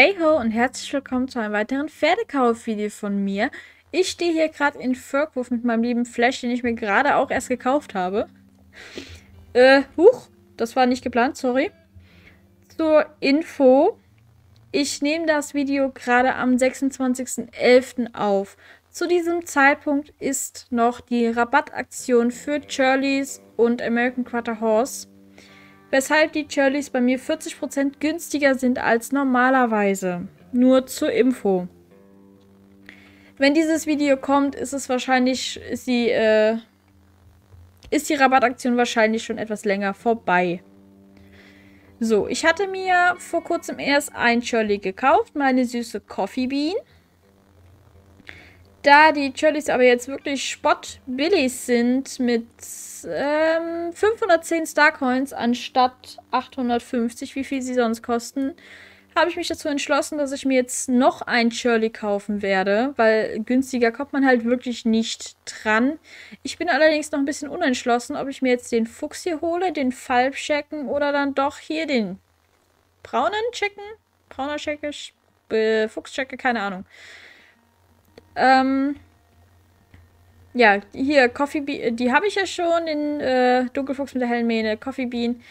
Hey ho und herzlich willkommen zu einem weiteren Pferdekauf-Video von mir. Ich stehe hier gerade in Firkwurf mit meinem lieben Flash, den ich mir gerade auch erst gekauft habe. Äh, huch, das war nicht geplant, sorry. Zur Info, ich nehme das Video gerade am 26.11. auf. Zu diesem Zeitpunkt ist noch die Rabattaktion für Shirley's und American Quarter Horse weshalb die Churleys bei mir 40% günstiger sind als normalerweise. Nur zur Info. Wenn dieses Video kommt, ist es wahrscheinlich, ist die, äh, ist die Rabattaktion wahrscheinlich schon etwas länger vorbei. So, ich hatte mir vor kurzem erst ein Churly gekauft, meine süße Coffee Bean. Da die Churlies aber jetzt wirklich spottbillig sind mit ähm, 510 Starcoins anstatt 850, wie viel sie sonst kosten, habe ich mich dazu entschlossen, dass ich mir jetzt noch ein Shirley kaufen werde, weil günstiger kommt man halt wirklich nicht dran. Ich bin allerdings noch ein bisschen unentschlossen, ob ich mir jetzt den Fuchs hier hole, den Falbschecken oder dann doch hier den braunen Checken, brauner Checke, äh, Fuchschecken, keine Ahnung. Ähm, ja, hier, Coffee Bean, äh, die habe ich ja schon in äh, Dunkelfuchs mit der hellen Mähne, Coffee Bean.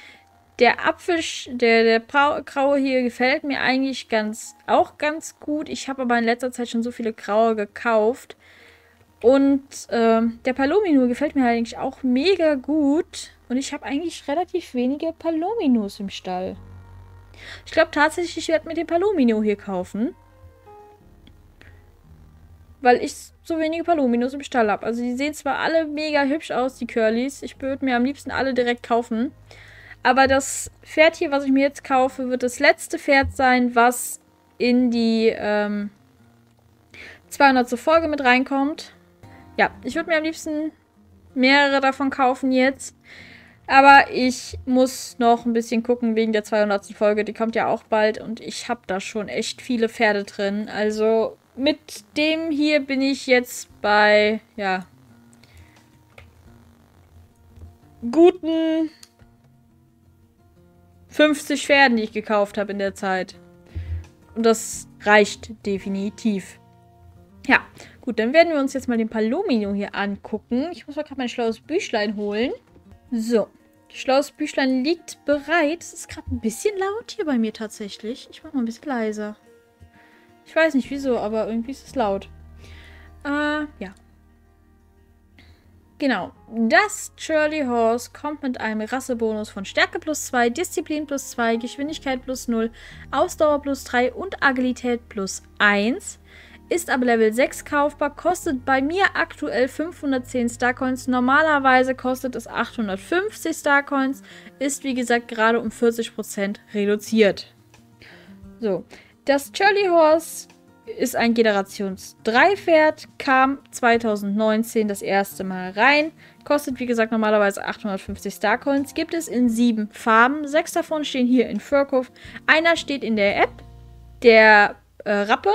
Der Apfel, der, der graue hier gefällt mir eigentlich ganz, auch ganz gut. Ich habe aber in letzter Zeit schon so viele graue gekauft. Und ähm, der Palomino gefällt mir eigentlich auch mega gut. Und ich habe eigentlich relativ wenige Palominos im Stall. Ich glaube tatsächlich, ich werde mir den Palomino hier kaufen weil ich so wenige Palominos im Stall habe. Also die sehen zwar alle mega hübsch aus, die Curlys. Ich würde mir am liebsten alle direkt kaufen. Aber das Pferd hier, was ich mir jetzt kaufe, wird das letzte Pferd sein, was in die ähm, 200 Folge mit reinkommt. Ja, ich würde mir am liebsten mehrere davon kaufen jetzt. Aber ich muss noch ein bisschen gucken wegen der 200. Folge. Die kommt ja auch bald und ich habe da schon echt viele Pferde drin. Also mit dem hier bin ich jetzt bei, ja, guten 50 Pferden, die ich gekauft habe in der Zeit. Und das reicht definitiv. Ja, gut, dann werden wir uns jetzt mal den Palomino hier angucken. Ich muss mal gerade mein schlaues Büchlein holen. So, schlaues Büchlein liegt bereit. Es ist gerade ein bisschen laut hier bei mir tatsächlich. Ich mache mal ein bisschen leiser. Ich weiß nicht wieso, aber irgendwie ist es laut. Äh, ja. Genau. Das Shirley Horse kommt mit einem Rassebonus von Stärke plus 2, Disziplin plus 2, Geschwindigkeit plus 0, Ausdauer plus 3 und Agilität plus 1. Ist aber Level 6 kaufbar, kostet bei mir aktuell 510 Starcoins. Normalerweise kostet es 850 Starcoins, ist wie gesagt gerade um 40% reduziert. So, das Charlie Horse ist ein Generations 3 Pferd, kam 2019 das erste Mal rein, kostet wie gesagt normalerweise 850 Starcoins, gibt es in sieben Farben, sechs davon stehen hier in Furkov, einer steht in der App, der äh, Rappe,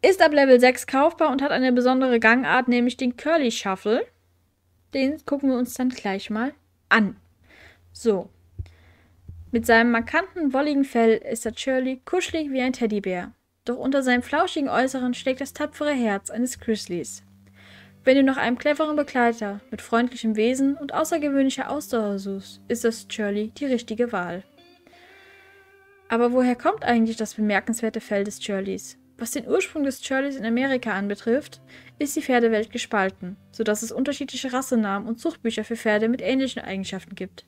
ist ab Level 6 kaufbar und hat eine besondere Gangart, nämlich den Curly Shuffle. Den gucken wir uns dann gleich mal an. So, mit seinem markanten, wolligen Fell ist der Shirley kuschelig wie ein Teddybär. Doch unter seinem flauschigen Äußeren schlägt das tapfere Herz eines Grizzlies. Wenn du nach einem cleveren Begleiter mit freundlichem Wesen und außergewöhnlicher Ausdauer suchst, ist das Shirley die richtige Wahl. Aber woher kommt eigentlich das bemerkenswerte Fell des Shirleys? Was den Ursprung des Shirleys in Amerika anbetrifft, ist die Pferdewelt gespalten, sodass es unterschiedliche Rassenamen und Zuchtbücher für Pferde mit ähnlichen Eigenschaften gibt.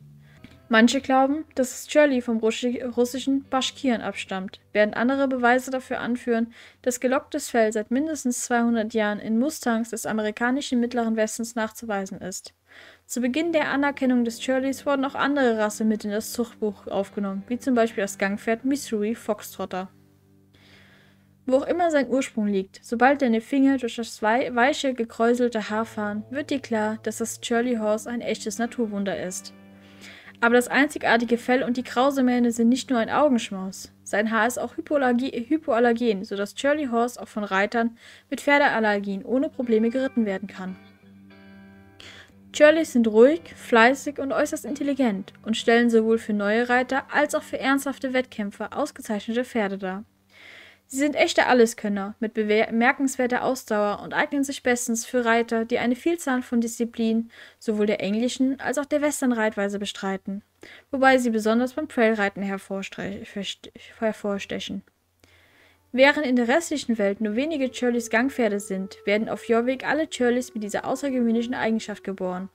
Manche glauben, dass es Czerli vom russischen Baschkiren abstammt, während andere Beweise dafür anführen, dass gelocktes Fell seit mindestens 200 Jahren in Mustangs des amerikanischen Mittleren Westens nachzuweisen ist. Zu Beginn der Anerkennung des Cherlys wurden auch andere Rassen mit in das Zuchtbuch aufgenommen, wie zum Beispiel das Gangpferd Missouri Foxtrotter. Wo auch immer sein Ursprung liegt, sobald deine Finger durch das weiche, gekräuselte Haar fahren, wird dir klar, dass das Cherly Horse ein echtes Naturwunder ist. Aber das einzigartige Fell und die krause Mähne sind nicht nur ein Augenschmaus. Sein Haar ist auch hypoallergen, sodass Shirley Horse auch von Reitern mit Pferdeallergien ohne Probleme geritten werden kann. Shirleys sind ruhig, fleißig und äußerst intelligent und stellen sowohl für neue Reiter als auch für ernsthafte Wettkämpfer ausgezeichnete Pferde dar. Sie sind echte Alleskönner mit bemerkenswerter Ausdauer und eignen sich bestens für Reiter, die eine Vielzahl von Disziplinen sowohl der englischen als auch der Western-Reitweise bestreiten, wobei sie besonders beim Trailreiten hervorstechen. Während in der restlichen Welt nur wenige Churleys Gangpferde sind, werden auf Jorvik alle Churleys mit dieser außergewöhnlichen Eigenschaft geboren.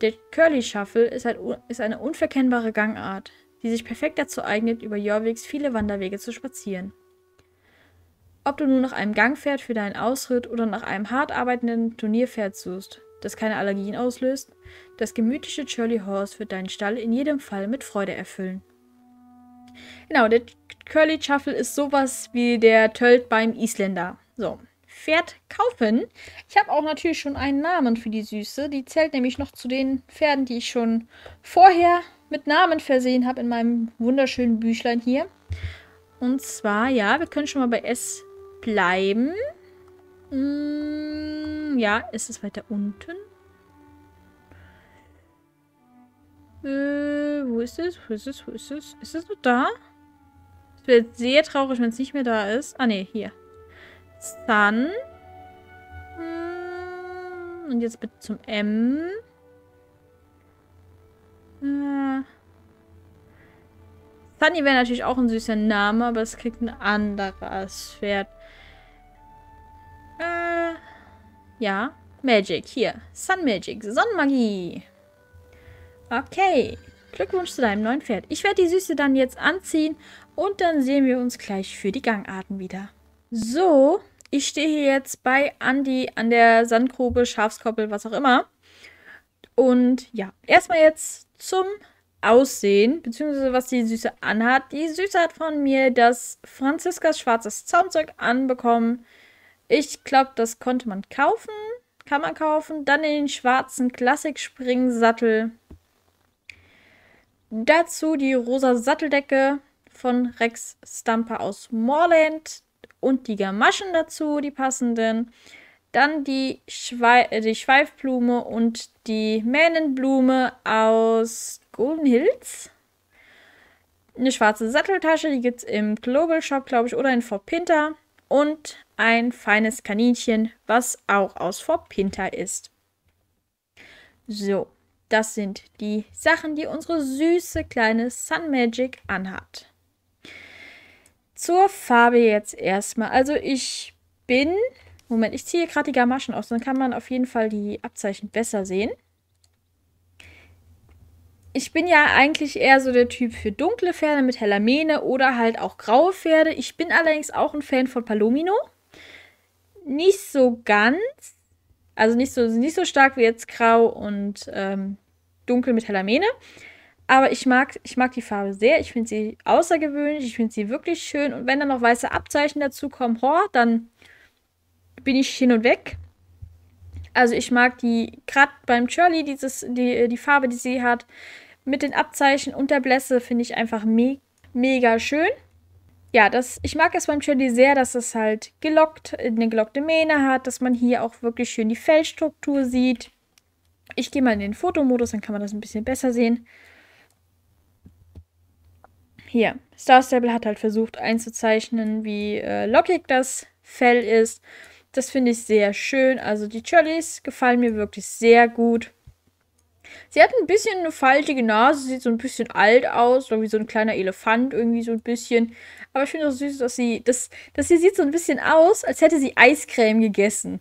Der Curly Shuffle ist, ein, halt ist eine unverkennbare Gangart, die sich perfekt dazu eignet, über Jorviks viele Wanderwege zu spazieren. Ob du nun nach einem Gangpferd für deinen Ausritt oder nach einem hart arbeitenden Turnierpferd suchst, das keine Allergien auslöst, das gemütliche Curly Horse wird deinen Stall in jedem Fall mit Freude erfüllen. Genau, der Curly Shuffle ist sowas wie der Tölt beim Isländer. So, Pferd kaufen. Ich habe auch natürlich schon einen Namen für die Süße. Die zählt nämlich noch zu den Pferden, die ich schon vorher mit Namen versehen habe in meinem wunderschönen Büchlein hier. Und zwar, ja, wir können schon mal bei S bleiben. Mm, ja, ist es weiter unten? Äh, wo ist es? Wo ist es? Wo ist es? Ist es noch da? Es wird sehr traurig, wenn es nicht mehr da ist. Ah, ne, hier. Sun. Mm, und jetzt bitte zum M. Äh. Sunny wäre natürlich auch ein süßer Name, aber es kriegt ein anderes Pferd. Äh, ja. Magic, hier. Sun Magic, Sonnenmagie. Okay. Glückwunsch zu deinem neuen Pferd. Ich werde die Süße dann jetzt anziehen und dann sehen wir uns gleich für die Gangarten wieder. So, ich stehe hier jetzt bei Andy an der Sandgrube, Schafskoppel, was auch immer. Und ja, erstmal jetzt zum Aussehen, beziehungsweise was die Süße anhat. Die Süße hat von mir das Franziskas schwarzes Zaumzeug anbekommen. Ich glaube, das konnte man kaufen. Kann man kaufen. Dann den schwarzen Klassik-Springsattel. Dazu die rosa Satteldecke von Rex Stamper aus Moorland und die Gamaschen dazu, die passenden. Dann die, Schwe die Schweifblume und die Mähnenblume aus Golden Hills. Eine schwarze Satteltasche, die gibt es im Global Shop, glaube ich, oder in Fort Pinter. Und ein feines Kaninchen, was auch aus Fort Pinter ist. So, das sind die Sachen, die unsere süße kleine Sun Magic anhat. Zur Farbe jetzt erstmal. Also ich bin Moment, ich ziehe gerade die Gamaschen aus, dann kann man auf jeden Fall die Abzeichen besser sehen ich bin ja eigentlich eher so der Typ für dunkle Pferde mit heller Mähne oder halt auch graue Pferde. Ich bin allerdings auch ein Fan von Palomino. Nicht so ganz. Also nicht so, nicht so stark wie jetzt grau und ähm, dunkel mit heller Mähne. Aber ich mag, ich mag die Farbe sehr. Ich finde sie außergewöhnlich. Ich finde sie wirklich schön. Und wenn dann noch weiße Abzeichen dazu kommen, ho, dann bin ich hin und weg. Also ich mag die, gerade beim Shirley, dieses, die, die Farbe, die sie hat, mit den Abzeichen und der Blässe finde ich einfach me mega schön. Ja, das, ich mag es beim Shirley sehr, dass es halt gelockt, eine gelockte Mähne hat, dass man hier auch wirklich schön die Fellstruktur sieht. Ich gehe mal in den Fotomodus, dann kann man das ein bisschen besser sehen. Hier, Star Stable hat halt versucht einzuzeichnen, wie äh, lockig das Fell ist. Das finde ich sehr schön. Also die Churlies gefallen mir wirklich sehr gut. Sie hat ein bisschen eine faltige Nase, sieht so ein bisschen alt aus, so wie so ein kleiner Elefant irgendwie so ein bisschen. Aber ich finde das süß, dass sie, das, dass sie sieht so ein bisschen aus, als hätte sie Eiscreme gegessen.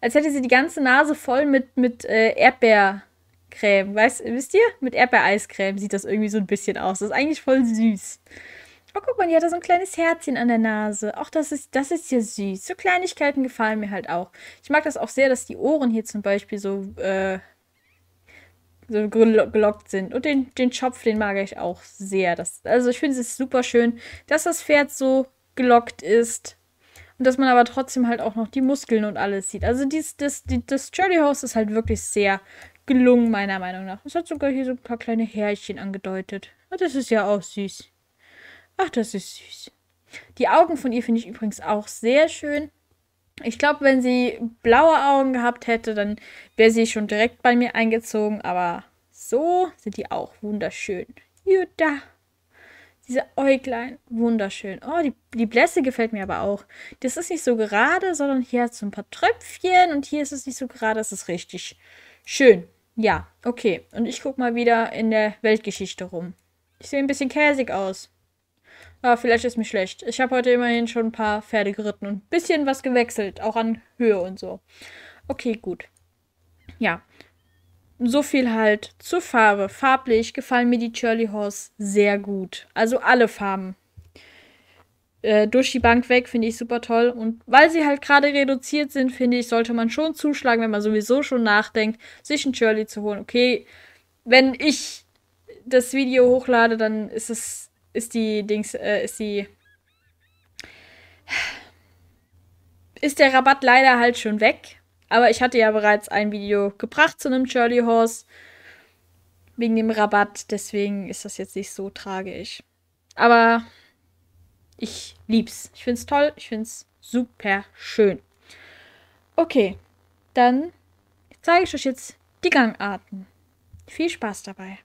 Als hätte sie die ganze Nase voll mit, mit äh, Erdbeercreme. Weißt, wisst ihr? Mit Erdbeereiscreme sieht das irgendwie so ein bisschen aus. Das ist eigentlich voll süß. Oh, guck mal, die hat da so ein kleines Herzchen an der Nase. Ach, das ist, das ist ja süß. So Kleinigkeiten gefallen mir halt auch. Ich mag das auch sehr, dass die Ohren hier zum Beispiel so äh, so gelockt sind. Und den, den Schopf, den mag ich auch sehr. Das, also ich finde es super schön, dass das Pferd so gelockt ist. Und dass man aber trotzdem halt auch noch die Muskeln und alles sieht. Also dies, das, die, das Charlie Horse ist halt wirklich sehr gelungen, meiner Meinung nach. Es hat sogar hier so ein paar kleine Härchen angedeutet. Ah, das ist ja auch süß. Ach, das ist süß. Die Augen von ihr finde ich übrigens auch sehr schön. Ich glaube, wenn sie blaue Augen gehabt hätte, dann wäre sie schon direkt bei mir eingezogen. Aber so sind die auch wunderschön. Jutta. Diese Äuglein, wunderschön. Oh, die, die Blässe gefällt mir aber auch. Das ist nicht so gerade, sondern hier hat es so ein paar Tröpfchen und hier ist es nicht so gerade. Das ist richtig schön. Ja, okay. Und ich gucke mal wieder in der Weltgeschichte rum. Ich sehe ein bisschen käsig aus. Aber ah, vielleicht ist mir schlecht. Ich habe heute immerhin schon ein paar Pferde geritten und ein bisschen was gewechselt, auch an Höhe und so. Okay, gut. Ja. So viel halt zur Farbe. Farblich gefallen mir die Shirley Horse sehr gut. Also alle Farben. Äh, durch die Bank weg finde ich super toll. Und weil sie halt gerade reduziert sind, finde ich, sollte man schon zuschlagen, wenn man sowieso schon nachdenkt, sich einen Shirley zu holen. Okay, wenn ich das Video hochlade, dann ist es ist die Dings, äh, ist die. Ist der Rabatt leider halt schon weg. Aber ich hatte ja bereits ein Video gebracht zu einem Charlie Horse. Wegen dem Rabatt. Deswegen ist das jetzt nicht so tragisch. Aber ich lieb's. Ich find's toll. Ich find's super schön. Okay, dann zeige ich euch jetzt die Gangarten. Viel Spaß dabei.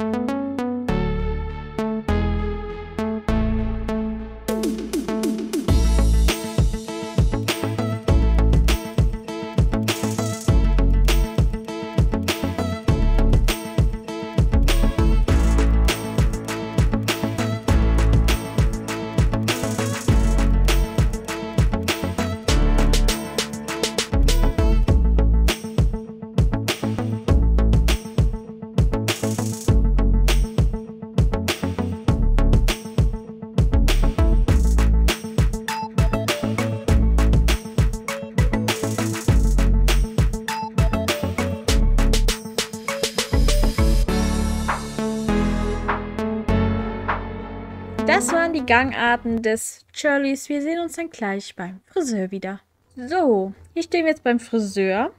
thank you Gangarten des Shirleys. Wir sehen uns dann gleich beim Friseur wieder. So, hier stehen wir jetzt beim Friseur.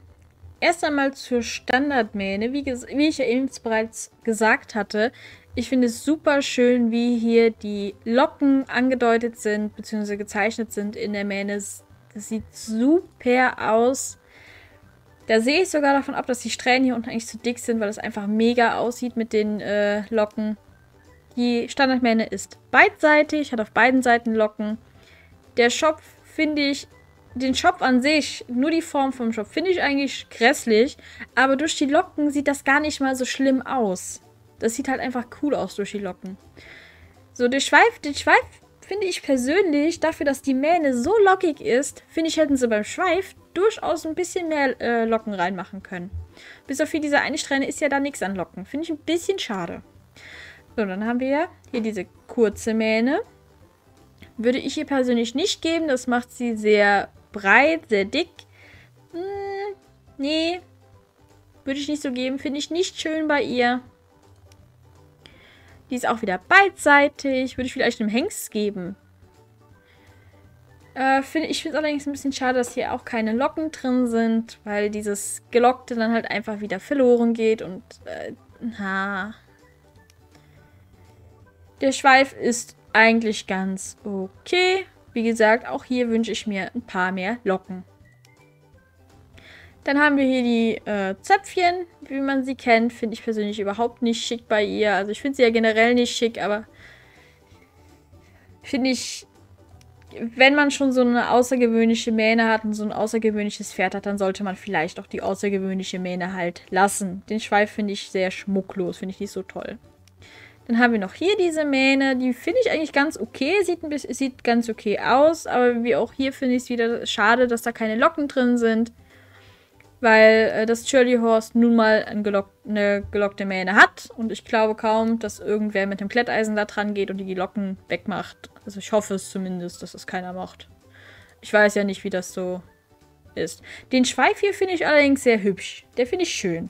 Erst einmal zur Standardmähne. Wie, wie ich ja eben bereits gesagt hatte, ich finde es super schön, wie hier die Locken angedeutet sind, beziehungsweise gezeichnet sind in der Mähne. Das sieht super aus. Da sehe ich sogar davon ab, dass die Strähnen hier unten eigentlich zu dick sind, weil es einfach mega aussieht mit den äh, Locken. Die Standardmähne ist beidseitig, hat auf beiden Seiten Locken. Der Schopf finde ich, den Schopf an sich, nur die Form vom Schopf finde ich eigentlich grässlich, aber durch die Locken sieht das gar nicht mal so schlimm aus. Das sieht halt einfach cool aus durch die Locken. So, der Schweif, den Schweif finde ich persönlich, dafür, dass die Mähne so lockig ist, finde ich, hätten sie beim Schweif durchaus ein bisschen mehr äh, Locken reinmachen können. Bis auf hier diese eine Strähne ist ja da nichts an Locken. Finde ich ein bisschen schade. So, dann haben wir hier diese kurze Mähne. Würde ich ihr persönlich nicht geben. Das macht sie sehr breit, sehr dick. Hm, nee. Würde ich nicht so geben. Finde ich nicht schön bei ihr. Die ist auch wieder beidseitig. Würde ich vielleicht einem Hengst geben. Äh, find, ich finde es allerdings ein bisschen schade, dass hier auch keine Locken drin sind, weil dieses Gelockte dann halt einfach wieder verloren geht und äh, na. Der Schweif ist eigentlich ganz okay. Wie gesagt, auch hier wünsche ich mir ein paar mehr Locken. Dann haben wir hier die äh, Zöpfchen, wie man sie kennt. Finde ich persönlich überhaupt nicht schick bei ihr. Also ich finde sie ja generell nicht schick, aber finde ich, wenn man schon so eine außergewöhnliche Mähne hat und so ein außergewöhnliches Pferd hat, dann sollte man vielleicht auch die außergewöhnliche Mähne halt lassen. Den Schweif finde ich sehr schmucklos, finde ich nicht so toll. Dann haben wir noch hier diese Mähne. Die finde ich eigentlich ganz okay. Sieht, ein bisschen, sieht ganz okay aus. Aber wie auch hier finde ich es wieder schade, dass da keine Locken drin sind. Weil äh, das Shirley Horse nun mal ein gelock eine gelockte Mähne hat. Und ich glaube kaum, dass irgendwer mit dem Kletteisen da dran geht und die Locken wegmacht. Also ich hoffe es zumindest, dass es das keiner macht. Ich weiß ja nicht, wie das so ist. Den Schweif hier finde ich allerdings sehr hübsch. Der finde ich schön.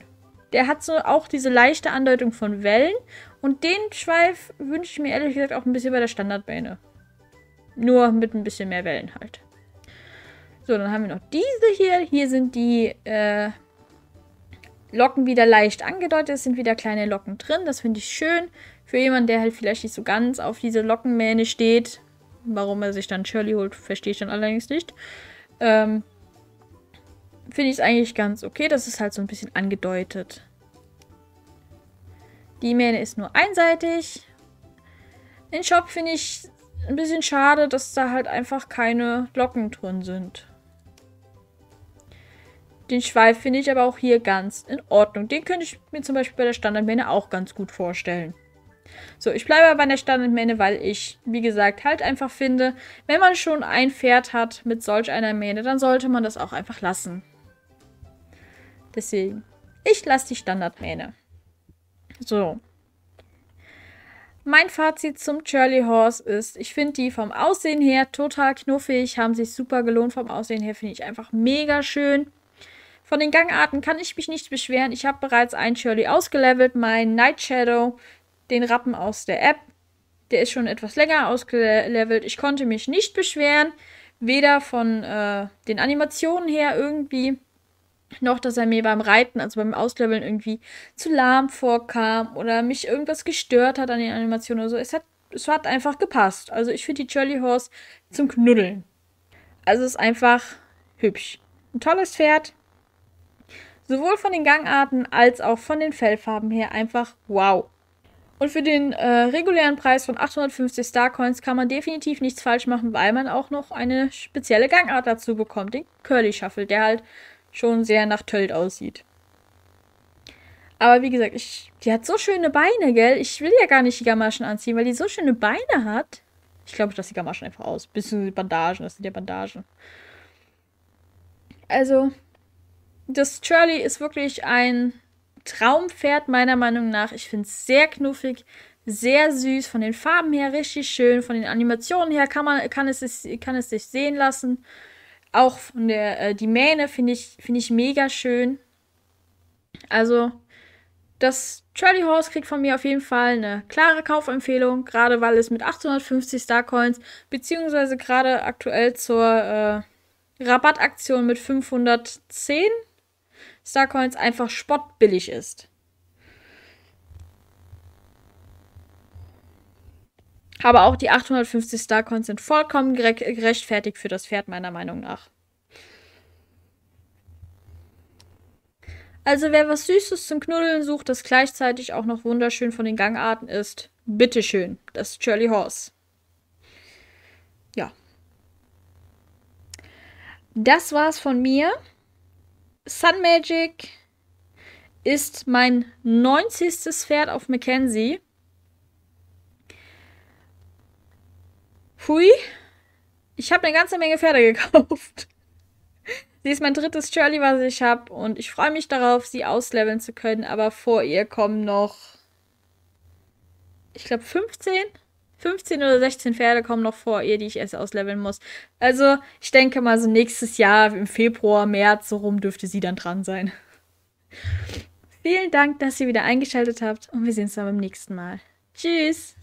Der hat so auch diese leichte Andeutung von Wellen und den Schweif wünsche ich mir ehrlich gesagt auch ein bisschen bei der Standardbäne. Nur mit ein bisschen mehr Wellen halt. So, dann haben wir noch diese hier. Hier sind die äh, Locken wieder leicht angedeutet. Es sind wieder kleine Locken drin. Das finde ich schön. Für jemanden, der halt vielleicht nicht so ganz auf diese Lockenmähne steht. Warum er sich dann Shirley holt, verstehe ich dann allerdings nicht. Ähm, finde ich es eigentlich ganz okay. Das ist halt so ein bisschen angedeutet. Die Mähne ist nur einseitig. Den Shop finde ich ein bisschen schade, dass da halt einfach keine Locken drin sind. Den Schweif finde ich aber auch hier ganz in Ordnung. Den könnte ich mir zum Beispiel bei der Standardmähne auch ganz gut vorstellen. So, ich bleibe aber bei der Standardmähne, weil ich, wie gesagt, halt einfach finde, wenn man schon ein Pferd hat mit solch einer Mähne, dann sollte man das auch einfach lassen. Deswegen, ich lasse die Standardmähne. So. Mein Fazit zum Charlie Horse ist, ich finde die vom Aussehen her total knuffig, haben sich super gelohnt. Vom Aussehen her finde ich einfach mega schön. Von den Gangarten kann ich mich nicht beschweren. Ich habe bereits einen Shirley ausgelevelt, mein Night Shadow, den Rappen aus der App. Der ist schon etwas länger ausgelevelt. Ich konnte mich nicht beschweren, weder von äh, den Animationen her irgendwie noch, dass er mir beim Reiten, also beim Ausleveln irgendwie zu lahm vorkam oder mich irgendwas gestört hat an den Animationen oder so. Es hat, es hat einfach gepasst. Also ich finde die Jolly Horse zum Knuddeln. Also es ist einfach hübsch. Ein tolles Pferd. Sowohl von den Gangarten als auch von den Fellfarben her einfach wow. Und für den äh, regulären Preis von 850 Starcoins kann man definitiv nichts falsch machen, weil man auch noch eine spezielle Gangart dazu bekommt, den Curly Shuffle, der halt schon sehr nach Tölt aussieht. Aber wie gesagt, ich, die hat so schöne Beine, gell? Ich will ja gar nicht die Gamaschen anziehen, weil die so schöne Beine hat. Ich glaube, ich lasse die Gamaschen einfach aus. Bisschen Bandagen, das sind ja Bandagen. Also, das Shirley ist wirklich ein Traumpferd, meiner Meinung nach. Ich finde es sehr knuffig, sehr süß, von den Farben her richtig schön, von den Animationen her kann, man, kann, es, kann es sich sehen lassen. Auch von der, äh, die Mähne finde ich, find ich mega schön. Also, das Charlie Horse kriegt von mir auf jeden Fall eine klare Kaufempfehlung, gerade weil es mit 850 Starcoins beziehungsweise gerade aktuell zur äh, Rabattaktion mit 510 Starcoins einfach spottbillig ist. Aber auch die 850 Starcoins sind vollkommen gere gerechtfertigt für das Pferd, meiner Meinung nach. Also wer was Süßes zum Knuddeln sucht, das gleichzeitig auch noch wunderschön von den Gangarten ist, bitteschön, das Shirley Horse. Ja. Das war's von mir. Sun Magic ist mein 90. Pferd auf Mackenzie. Hui, ich habe eine ganze Menge Pferde gekauft. Sie ist mein drittes Shirley, was ich habe. Und ich freue mich darauf, sie ausleveln zu können. Aber vor ihr kommen noch. Ich glaube 15? 15 oder 16 Pferde kommen noch vor ihr, die ich erst ausleveln muss. Also, ich denke mal, so nächstes Jahr im Februar, März, so rum dürfte sie dann dran sein. Vielen Dank, dass ihr wieder eingeschaltet habt. Und wir sehen uns dann beim nächsten Mal. Tschüss!